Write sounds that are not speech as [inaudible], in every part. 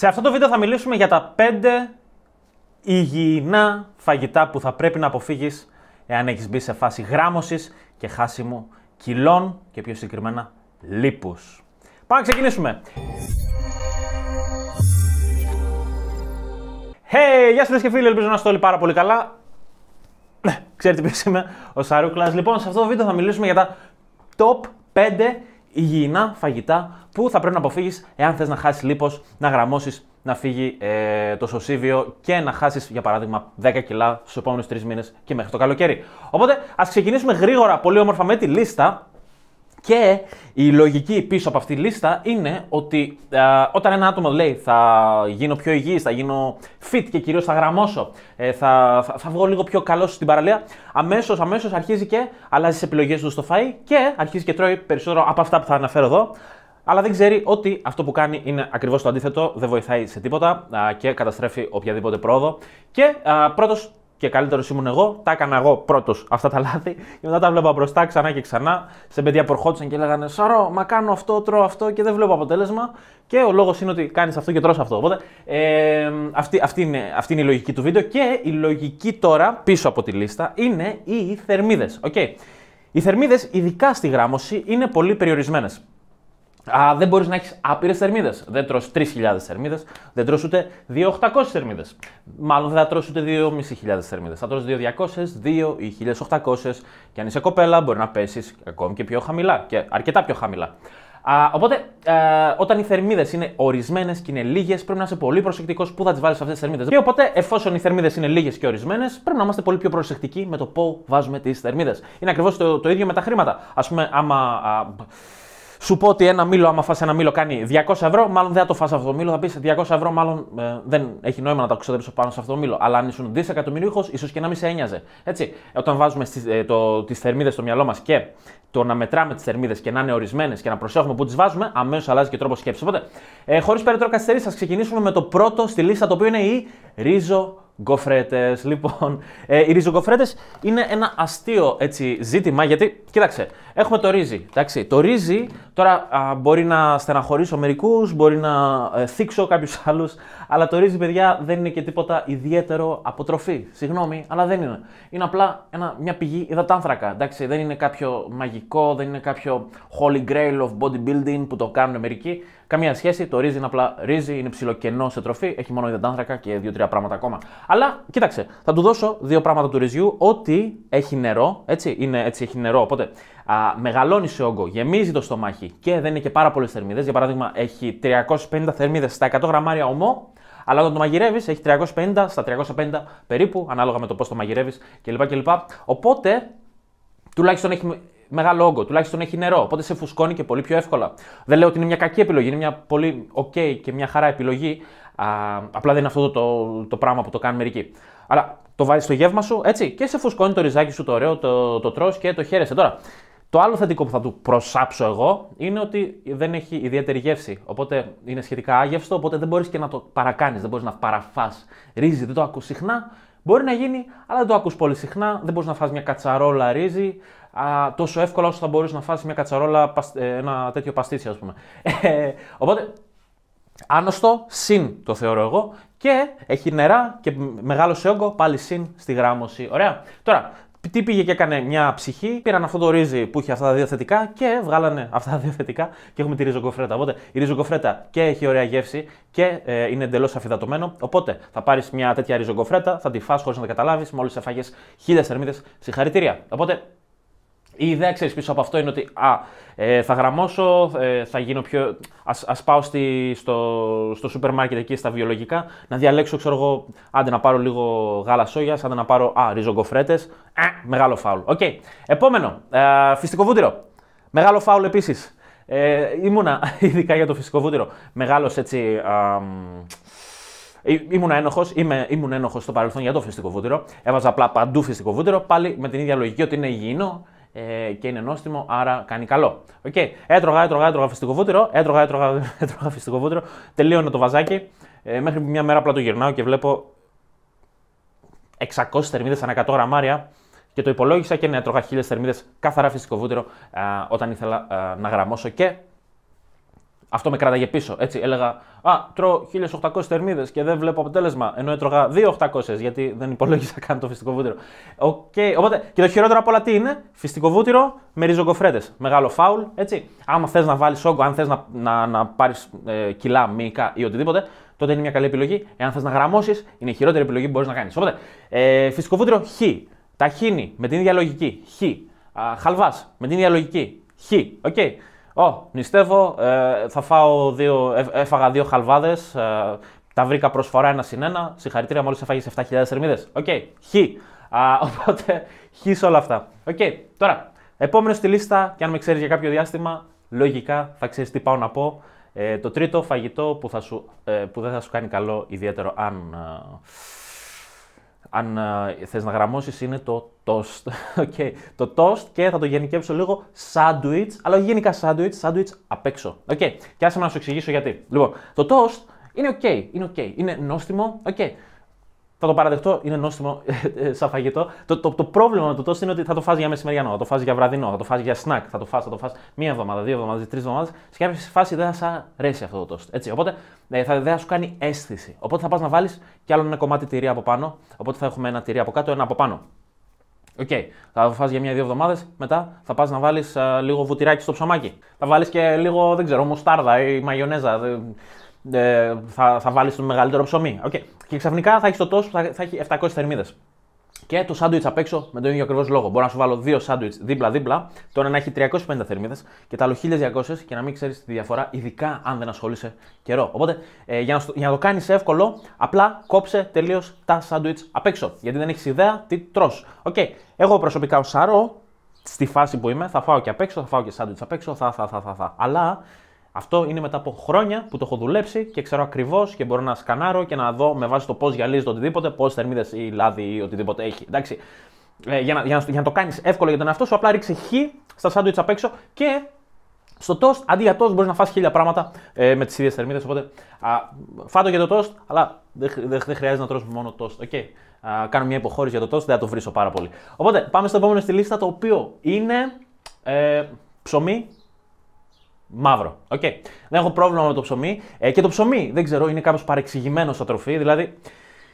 Σε αυτό το βίντεο θα μιλήσουμε για τα 5 υγιεινά φαγητά που θα πρέπει να αποφύγεις εάν έχεις μπει σε φάση γράμμωσης και χάσιμου κιλών και πιο συγκεκριμένα λίπους. Πάμε να ξεκινήσουμε! Hey, γεια σας και φίλοι, ελπίζω να είστε όλοι πάρα πολύ καλά. Ναι, ξέρετε ποιος είμαι, ο Σαρούκλας. Λοιπόν, σε αυτό το βίντεο θα μιλήσουμε για τα top 5 υγιεινά φαγητά που θα πρέπει να αποφύγεις εάν θες να χάσεις λίπος, να γραμμώσεις, να φύγει ε, το σωσίβιο και να χάσεις, για παράδειγμα, 10 κιλά στους επόμενους 3 μήνες και μέχρι το καλοκαίρι. Οπότε ας ξεκινήσουμε γρήγορα, πολύ όμορφα με τη λίστα και η λογική πίσω από αυτή τη λίστα είναι ότι όταν ένα άτομο λέει θα γίνω πιο υγιής, θα γίνω fit και κυρίως θα γραμμώσω, ε, θα, θα, βγω λίγο πιο καλός στην παραλία, αμέσως, αμέσως αρχίζει και αλλάζει τις επιλογές του στο φαΐ και αρχίζει και τρώει περισσότερο από αυτά που θα αναφέρω εδώ, αλλά δεν ξέρει ότι αυτό που κάνει είναι ακριβώς το αντίθετο, δεν βοηθάει σε τίποτα και καταστρέφει οποιαδήποτε πρόοδο. Και πρώτος και καλύτερος ήμουν εγώ, τα έκανα εγώ πρώτος αυτά τα λάθη και μετά τα βλέπα μπροστά ξανά και ξανά. Σε παιδιά που και λέγανε Σαρό, μα κάνω αυτό, τρώω αυτό και δεν βλέπω αποτέλεσμα. Και ο λόγος είναι ότι κάνεις αυτό και τρώω αυτό. Οπότε αυτή, είναι, η λογική του βίντεο και η λογική τώρα πίσω από τη λίστα είναι οι θερμίδες. Okay. Οι θερμίδες, ειδικά στη γράμμωση, είναι πολύ περιορισμένες. Α, δεν μπορείς να έχεις άπειρες θερμίδες. Δεν τρώ 3.000 θερμίδες, δεν τρώ ούτε 2.800 θερμίδες. Μάλλον δεν θα τρώ ούτε 2.500 θερμίδες. Θα τρώ 2.200, 2.000 ή 1.800. Και αν είσαι κοπέλα, μπορεί να πέσεις ακόμη και πιο χαμηλά και αρκετά πιο χαμηλά. Α, οπότε, ε, όταν οι θερμίδες είναι ορισμένες και είναι λίγες, πρέπει να είσαι πολύ προσεκτικός που θα τις βάλεις αυτές τις θερμίδες. Και οπότε, εφόσον οι θερμίδες είναι λίγες και ορισμένες, πρέπει να είμαστε πολύ πιο προσεκτικοί με το πού βάζουμε τις θερμίδες. Είναι ακριβώς το, το ίδιο με τα χρήματα. Ας πούμε, άμα, σου πω ότι ένα μήλο, άμα φας ένα μήλο, κάνει 200 ευρώ, μάλλον δεν θα το φας αυτό το μήλο. Θα πεις 200 ευρώ, μάλλον ε, δεν έχει νόημα να το ξοδέψω πάνω σε αυτό το μήλο. Αλλά αν ήσουν δισεκατομμυρίουχος, ίσως και να μην σε ένοιαζε. Έτσι, όταν βάζουμε στις, ε, το, τις θερμίδες στο μυαλό μας και το να μετράμε τις θερμίδες και να είναι ορισμένες και να προσέχουμε που τις βάζουμε, αμέσως αλλάζει και τρόπος σκέψης. Οπότε, ε, χωρίς περαιτέρω καθυστερήσεις, ας ξεκινήσουμε με το πρώτο στη λίστα το οποίο είναι η ρίζο γκοφρέτε. Λοιπόν, ε, οι ριζογκοφρέτες είναι ένα αστείο έτσι, ζήτημα γιατί, κοίταξε, έχουμε το ρύζι. Εντάξει, το ρύζι Τώρα α, μπορεί να στεναχωρήσω μερικούς, μπορεί να ε, θίξω κάποιους [laughs] άλλους, αλλά το ρύζι, παιδιά, δεν είναι και τίποτα ιδιαίτερο από τροφή. Συγγνώμη, αλλά δεν είναι. Είναι απλά ένα, μια πηγή υδατάνθρακα. Εντάξει, δεν είναι κάποιο μαγικό, δεν είναι κάποιο holy grail of bodybuilding που το κάνουν μερικοί. Καμία σχέση. Το ρύζι είναι απλά ρύζι, είναι ψιλοκενό σε τροφή, έχει μόνο υδατάνθρακα και δύο-τρία πράγματα ακόμα. Αλλά κοίταξε, θα του δώσω δύο πράγματα του ρυζιού, ότι έχει νερό, έτσι, είναι, έτσι έχει νερό. Οπότε α, μεγαλώνει σε όγκο, γεμίζει το στομάχι και δεν είναι και πάρα πολλές θερμίδες. Για παράδειγμα, έχει 350 θερμίδες στα 100 γραμμάρια ομό, αλλά όταν το μαγειρεύεις έχει 350 στα 350 περίπου, ανάλογα με το πώς το μαγειρεύεις κλπ. Οπότε, τουλάχιστον έχει μεγάλο όγκο, τουλάχιστον έχει νερό. Οπότε σε φουσκώνει και πολύ πιο εύκολα. Δεν λέω ότι είναι μια κακή επιλογή, είναι μια πολύ ok και μια χαρά επιλογή. Α, απλά δεν είναι αυτό το, το, το πράγμα που το κάνουν μερικοί. Αλλά το βάζεις στο γεύμα σου έτσι και σε φουσκώνει το ριζάκι σου το ωραίο, το, το τρως και το χαίρεσαι. Τώρα, το άλλο θετικό που θα του προσάψω εγώ είναι ότι δεν έχει ιδιαίτερη γεύση. Οπότε είναι σχετικά άγευστο, οπότε δεν μπορείς και να το παρακάνεις, δεν μπορείς να παραφάς ρύζι, δεν το ακούς συχνά. Μπορεί να γίνει, αλλά δεν το ακούς πολύ συχνά. Δεν μπορείς να φας μια κατσαρόλα ρύζι α, τόσο εύκολα όσο θα μπορείς να φας μια κατσαρόλα, ε, ένα τέτοιο παστίτσιο, ας πούμε. Ε, οπότε Άνοστο, συν το θεωρώ εγώ και έχει νερά και μεγάλο σε όγκο, πάλι συν στη γράμμωση. Ωραία. Τώρα, τι πήγε και έκανε μια ψυχή, πήραν αυτό το ρύζι που είχε αυτά τα δύο θετικά και βγάλανε αυτά τα δύο θετικά και έχουμε τη ριζοκοφρέτα. Οπότε η ριζοκοφρέτα και έχει ωραία γεύση και ε, είναι εντελώς αφιδατωμένο. Οπότε θα πάρεις μια τέτοια ριζοκοφρέτα, θα τη φας χωρίς να τα καταλάβεις, μόλις έφαγες χίλιες θερμίδες. Συγχαρητήρια. Οπότε η ιδέα ξέρεις πίσω από αυτό είναι ότι α, ε, θα γραμμώσω, ε, θα γίνω πιο. Ας, πάω στη, στο, στο σούπερ μάρκετ εκεί στα βιολογικά να διαλέξω, ξέρω εγώ, άντε να πάρω λίγο γάλα σόγιας, άντε να πάρω α, ριζογκοφρέτες. Μεγάλο φάουλ. Οκ. Επόμενο, ε, βούτυρο. Μεγάλο φάουλ επίσης. Ε, ήμουνα, [laughs] ειδικά για το φυσικό βούτυρο, μεγάλος έτσι. Ε, α, ήμουν ένοχο, ήμουν ένοχος στο παρελθόν για το φυσικό βούτυρο. Έβαζα απλά παντού φυσικό βούτυρο. Πάλι με την ίδια λογική ότι είναι υγιεινό, ε, και είναι νόστιμο, άρα κάνει καλό. Οκ. Okay. Έτρωγα, έτρωγα, έτρωγα φυστικό βούτυρο, έτρωγα, έτρωγα, [laughs] έτρωγα φυστικό βούτυρο, τελείωνα το βαζάκι, ε, μέχρι μια μέρα απλά το γυρνάω και βλέπω 600 θερμίδες ανά 100 γραμμάρια και το υπολόγισα και ναι, έτρωγα 1000 θερμίδες, καθαρά φυσικό βούτυρο ε, όταν ήθελα ε, να γραμμώσω και αυτό με κράταγε πίσω. Έτσι έλεγα, Α, τρώω 1800 θερμίδες και δεν βλέπω αποτέλεσμα. Ενώ έτρωγα 2800 γιατί δεν υπολόγισα [laughs] καν το φυσικό βούτυρο. Okay. Οπότε, και το χειρότερο από όλα τι είναι, φυσικό βούτυρο με ριζογκοφρέτες. Μεγάλο φάουλ, έτσι. Άμα θες να βάλεις όγκο, αν θες να, να, να πάρεις ε, κιλά, μήκα ή οτιδήποτε, τότε είναι μια καλή επιλογή. Εάν θες να γραμμώσεις, είναι η χειρότερη επιλογή που μπορείς να κάνεις. Οπότε, ε, φυσικό βούτυρο χ. Ταχύνη με την ίδια λογική. Χ. Χαλβάς με την ίδια λογική. Χ. Okay. Ω, νηστεύω, ε, θα φάω δύο, ε, έφαγα δύο χαλβάδες. Ε, τα βρήκα προσφορά ένα συν ένα. Συγχαρητήρια, μόλις έφαγες 7.000 θερμίδες. Οκ, okay. χ. [laughs] οπότε, χ σε όλα αυτά. Οκ, okay. τώρα, επόμενο στη λίστα, και αν με ξέρεις για κάποιο διάστημα, λογικά θα ξέρεις τι πάω να πω. το τρίτο φαγητό που, θα σου, που δεν θα σου κάνει καλό, ιδιαίτερο αν αν ε, θες να γραμμώσεις είναι το toast. Okay. [laughs] Το toast και θα το γενικεύσω λίγο sandwich, αλλά όχι γενικά sandwich, sandwich απ' έξω. Okay. Και άσε να σου εξηγήσω γιατί. Λοιπόν, το toast είναι ok, είναι ok, είναι νόστιμο, okay. Θα το παραδεχτώ, είναι νόστιμο ε, ε, σαν φαγητό. Το, το, πρόβλημα με το τόστ είναι ότι θα το φας για μεσημεριανό, θα το φας για βραδινό, θα το φας για σνακ, θα το φας, θα το φας μία εβδομάδα, δύο εβδομάδες, τρεις εβδομάδες. Σε κάποια φάση δεν θα σα αρέσει αυτό το τόστ. Έτσι, οπότε ε, θα, δεν θα σου κάνει αίσθηση. Οπότε θα πας να βάλεις κι άλλο ένα κομμάτι τυρί από πάνω. Οπότε θα έχουμε ένα τυρί από κάτω, ένα από πάνω. Οκ, okay. θα το φας για μία-δύο εβδομάδες, μετά θα πας να βάλεις λίγο βουτυράκι στο ψωμάκι. Θα βάλεις και λίγο, δεν ξέρω, μουστάρδα ή μαγιονέζα ε, θα, θα βάλεις το μεγαλύτερο ψωμί. Okay. Και ξαφνικά θα έχεις το τόσο που θα, θα έχει 700 θερμίδες. Και το σάντουιτ απ' έξω με τον ίδιο ακριβώς λόγο. Μπορώ να σου βάλω δύο σάντουιτ δίπλα-δίπλα, το ένα να έχει 350 θερμίδες και το άλλο 1200 και να μην ξέρεις τη διαφορά, ειδικά αν δεν ασχολείσαι καιρό. Οπότε ε, για, να, για να το κάνεις εύκολο, απλά κόψε τελείως τα σάντουιτ απ' έξω. Γιατί δεν έχεις ιδέα τι τρώ. okay. εγώ προσωπικά ως σαρώ, στη φάση που είμαι, θα φάω και απ' έξω, θα φάω και σάντουιτ απ' έξω, θα, θα, θα, θα. θα. Αλλά αυτό είναι μετά από χρόνια που το έχω δουλέψει και ξέρω ακριβώς και μπορώ να σκανάρω και να δω με βάση το πώς γυαλίζει το οτιδήποτε, πόσε θερμίδες ή λάδι ή οτιδήποτε έχει. Εντάξει. Ε, για, να, για, να, το κάνεις εύκολο για τον εαυτό σου, απλά ρίξε χ στα σάντουιτ απ' έξω και στο toast, αντί για toast, μπορείς να φας χίλια πράγματα ε, με τις ίδιες θερμίδες. Οπότε α, φάτο για το toast, αλλά δεν, δεν, χρειάζεται να τρως μόνο toast. Okay. Α, κάνω μια υποχώρηση για το toast, δεν θα το βρίσκω πάρα πολύ. Οπότε πάμε στο επόμενο στη λίστα, το οποίο είναι ε, ψωμί Μαύρο. Οκ. Okay. Δεν έχω πρόβλημα με το ψωμί. Ε, και το ψωμί, δεν ξέρω, είναι κάπως παρεξηγημένο στα τροφή. Δηλαδή,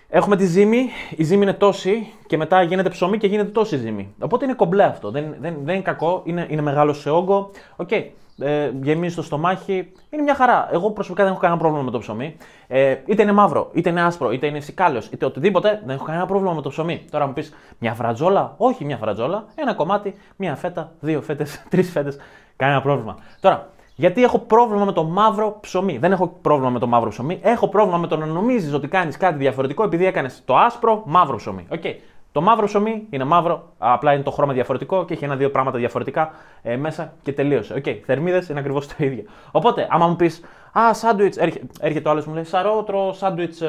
έχουμε τη ζύμη, η ζύμη είναι τόση και μετά γίνεται ψωμί και γίνεται τόση ζύμη. Οπότε είναι κομπλέ αυτό. Δεν, δεν, δεν είναι κακό, είναι, είναι μεγάλο σε όγκο. Οκ. Okay. Ε, γεμίζει το στομάχι. Είναι μια χαρά. Εγώ προσωπικά δεν έχω κανένα πρόβλημα με το ψωμί. Ε, είτε είναι μαύρο, είτε είναι άσπρο, είτε είναι σικάλιο, είτε οτιδήποτε, δεν έχω κανένα πρόβλημα με το ψωμί. Τώρα μου πεις μια φρατζόλα, όχι μια φρατζόλα, ένα κομμάτι, μια φέτα, δύο φέτες, [laughs] τρεις φέτες, κανένα πρόβλημα. Τώρα, γιατί έχω πρόβλημα με το μαύρο ψωμί. Δεν έχω πρόβλημα με το μαύρο ψωμί. Έχω πρόβλημα με το να νομίζεις ότι κάνεις κάτι διαφορετικό επειδή έκανες το άσπρο μαύρο ψωμί. Okay. Το μαύρο ψωμί είναι μαύρο, απλά είναι το χρώμα διαφορετικό και έχει ένα-δύο πράγματα διαφορετικά ε, μέσα και τελείωσε. Οκ, okay. θερμίδες είναι ακριβώς το ίδιο. Οπότε, άμα μου πεις, Α, σάντουιτ, έρχεται, ο άλλος μου λέει, τρώω σάντουιτ ε,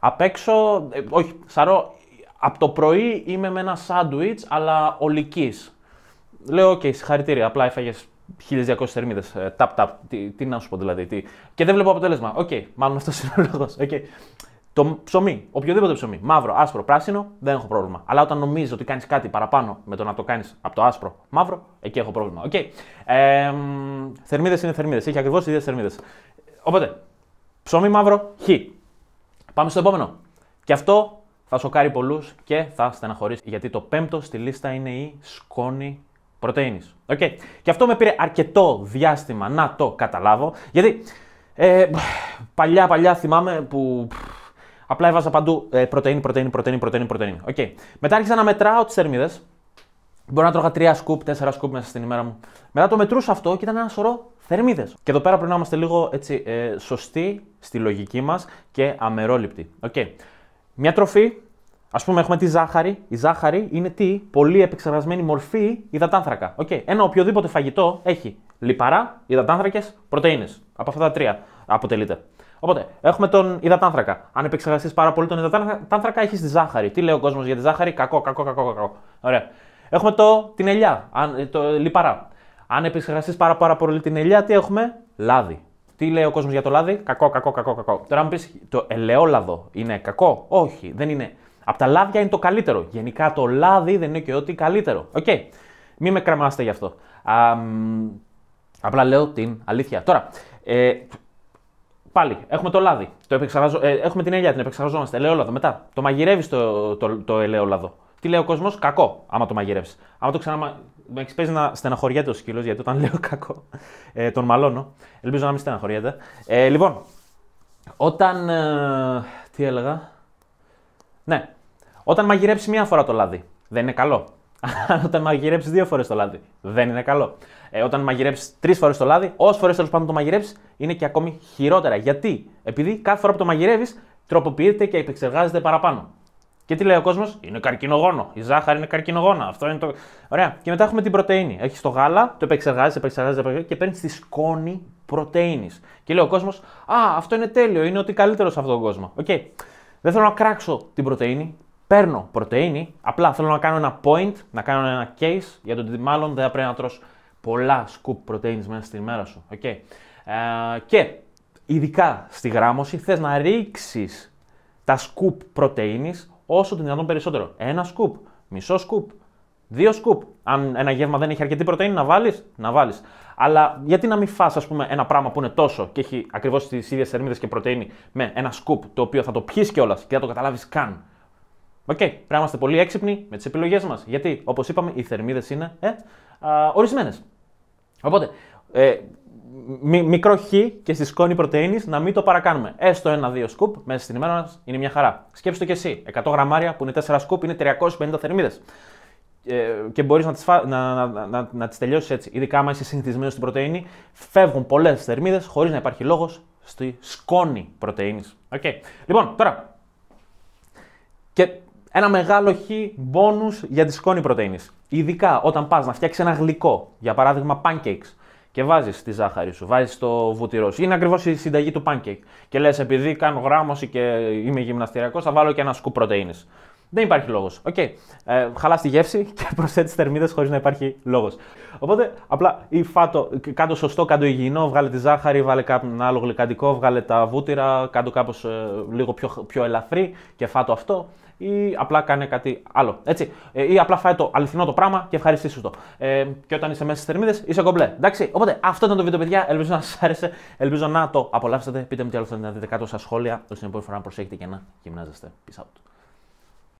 απ' έξω. Ε, όχι, σαρό, από το πρωί είμαι με ένα σάντουιτ, αλλά ολικής. Λέω, οκ, okay, συγχαρητήρια, απλά έφαγες 1200 θερμίδε. Ταπ, ταπ. Τι, να σου πω δηλαδή. Τι. Και δεν βλέπω αποτέλεσμα. Οκ, okay, μάλλον αυτός είναι ο λόγος. Okay. Το ψωμί, οποιοδήποτε ψωμί, μαύρο, άσπρο, πράσινο, δεν έχω πρόβλημα. Αλλά όταν νομίζεις ότι κάνεις κάτι παραπάνω με το να το κάνεις από το άσπρο, μαύρο, εκεί έχω πρόβλημα. Okay. Ε, θερμίδες είναι θερμίδες. Έχει ακριβώς ίδιες θερμίδες. Οπότε, ψωμί μαύρο, χ. Πάμε στο επόμενο. Και αυτό θα σοκάρει πολλούς και θα στεναχωρήσει. Γιατί το πέμπτο στη λίστα είναι η σκόνη Πρωτενη. Okay. Και αυτό με πήρε αρκετό διάστημα να το καταλάβω. Γιατί ε, παλιά, παλιά θυμάμαι που απλά έβαζα παντού ε, πρωτενη, πρωτενη, πρωτενη, πρωτενη, πρωτενη. Okay. Μετά άρχισα να μετράω τις θερμίδες. Μπορώ να τρώγα 3 σκουπ, 4 σκουπ μέσα στην ημέρα μου. Μετά το μετρούσα αυτό και ήταν ένα σωρό θερμίδες. Και εδώ πέρα πρέπει να είμαστε λίγο έτσι, ε, σωστοί στη λογική μας και αμερόληπτοι. Okay. Μια τροφή Ας πούμε, έχουμε τη ζάχαρη. Η ζάχαρη είναι τι, πολύ επεξεργασμένη μορφή υδατάνθρακα. Okay. Ένα οποιοδήποτε φαγητό έχει λιπαρά, υδατάνθρακες, πρωτενε. Από αυτά τα τρία αποτελείται. Οπότε, έχουμε τον υδατάνθρακα. Αν επεξεργαστείς πάρα πολύ τον υδατάνθρακα, έχεις τη ζάχαρη. Τι λέει ο κόσμος για τη ζάχαρη, κακό, κακό, κακό, κακό. Ωραία. Έχουμε το, την ελιά, αν, το, λιπαρά. Αν επεξεργαστείς πάρα, πάρα πολύ την ελιά, τι έχουμε, λάδι. Τι λέει ο κόσμος για το λάδι, κακό, κακό, κακό, κακό. Τώρα, αν πεις το ελαιόλαδο είναι κακό, όχι, δεν είναι από τα λάδια είναι το καλύτερο. Γενικά το λάδι δεν είναι και ό,τι καλύτερο. Οκ. Okay. Μην με κραμάστε γι' αυτό. Α, απλά λέω την αλήθεια. Τώρα, ε, πάλι έχουμε το λάδι. Το ε, έχουμε την ελιά, την επεξεργαζόμαστε. Ελαιόλαδο μετά. Το μαγειρεύεις το, το, το ελαιόλαδο. Τι λέει ο κόσμος, κακό, άμα το μαγειρεύεις. Άμα το ξαναμα. Με έχεις παίζει να στεναχωριέται ο σκύλος, γιατί όταν [laughs] λέω κακό, ε, τον μαλώνω. Ελπίζω να μην στεναχωριέται. Ε, λοιπόν, όταν. Ε, τι έλεγα. Ναι. Όταν μαγειρέψει μία φορά το λάδι, δεν είναι καλό. όταν μαγειρέψεις δύο φορές το λάδι, δεν είναι καλό. Ε, όταν μαγειρέψεις τρεις φορές το λάδι, όσες φορές τέλος πάντων το μαγειρέψεις, είναι και ακόμη χειρότερα. Γιατί? Επειδή κάθε φορά που το μαγειρεύεις, τροποποιείται και επεξεργάζεται παραπάνω. Και τι λέει ο κόσμος, Είναι καρκινογόνο. Η ζάχαρη είναι καρκινογόνα. Αυτό είναι το. Ωραία. Και μετά έχουμε την πρωτενη. Έχεις το γάλα, το επεξεργάζεσαι, επεξεργάζεσαι και παίρνεις τη σκόνη πρωτενη. Και λέει ο κόσμος, Α, αυτό είναι τέλειο. Είναι ότι καλύτερο σε αυτόν τον κόσμο. Οκ. Okay. Δεν θέλω να κράξω την πρωτενη. Παίρνω πρωτενη. Απλά θέλω να κάνω ένα point, να κάνω ένα case για το ότι μάλλον δεν θα πρέπει να τρως πολλά σκουπ πρωτενη μέσα στην ημέρα σου. Okay. Ε, και ειδικά στη γράμμωση θες να ρίξεις τα σκουπ πρωτενη όσο το δυνατόν περισσότερο. Ένα σκουπ, μισό σκουπ, Δύο σκουπ. Αν ένα γεύμα δεν έχει αρκετή πρωτενη, να βάλεις, να βάλεις. Αλλά γιατί να μην φά, ας πούμε, ένα πράγμα που είναι τόσο και έχει ακριβώς τις ίδιες θερμίδες και πρωτενη με ένα σκουπ το οποίο θα το πιεις κιόλας και δεν το καταλάβεις καν. Οκ, okay. πρέπει να είμαστε πολύ έξυπνοι με τις επιλογές μας. Γιατί, όπως είπαμε, οι θερμίδες είναι ε, ορισμένες. Οπότε, ε, μικρό χ και στη σκόνη πρωτενη να μην το παρακάνουμε. Έστω ένα-δύο σκουπ μέσα στην ημέρα μας είναι μια χαρά. Σκέψτε το κι εσύ. 100 γραμμάρια που είναι 4 σκουπ είναι 350 θερμίδες. Ε, και μπορείς να τις να, να, να, να τις τελειώσεις έτσι. Ειδικά άμα είσαι συνηθισμένος στην πρωτενη, φεύγουν πολλές θερμίδες χωρίς να υπάρχει λόγος στη σκόνη πρωτενη. Okay. Λοιπόν, τώρα. Και ένα μεγάλο χ μπόνους για τη σκόνη πρωτενη. Ειδικά όταν πας να φτιάξεις ένα γλυκό, για παράδειγμα pancakes, και βάζεις τη ζάχαρη σου, βάζεις το βουτυρό σου. Είναι ακριβώς η συνταγή του pancake. Και λες, επειδή κάνω γράμμωση και είμαι γυμναστηριακός, θα βάλω και ένα σκουπ πρωτενη. Δεν υπάρχει λόγος. Okay. Ε, χαλά τη γεύση [laughs] και προσθέτει θερμίδες χωρίς να υπάρχει λόγος. Οπότε απλά ή φάτο, κάτω σωστό, κάτω υγιεινό, βγάλε τη ζάχαρη, βάλε κάποιο άλλο γλυκαντικό, βγάλε τα βούτυρα, κάτω κάπως ε, λίγο πιο, πιο ελαφρύ και φάτο αυτό ή απλά κάνε κάτι άλλο. Έτσι. Ε, ή απλά φάει το αληθινό το πράγμα και ευχαριστήσου το. Ε, και όταν είσαι μέσα στις θερμίδες, είσαι κομπλέ. Εντάξει. Οπότε αυτό ήταν το βίντεο, παιδιά. Ελπίζω να σας άρεσε. Ελπίζω να το απολαύσετε, Πείτε μου τι άλλο θέλετε να δείτε κάτω στα σχόλια. Την επόμενη φορά να προσέχετε και να γυμνάζεστε. Peace out.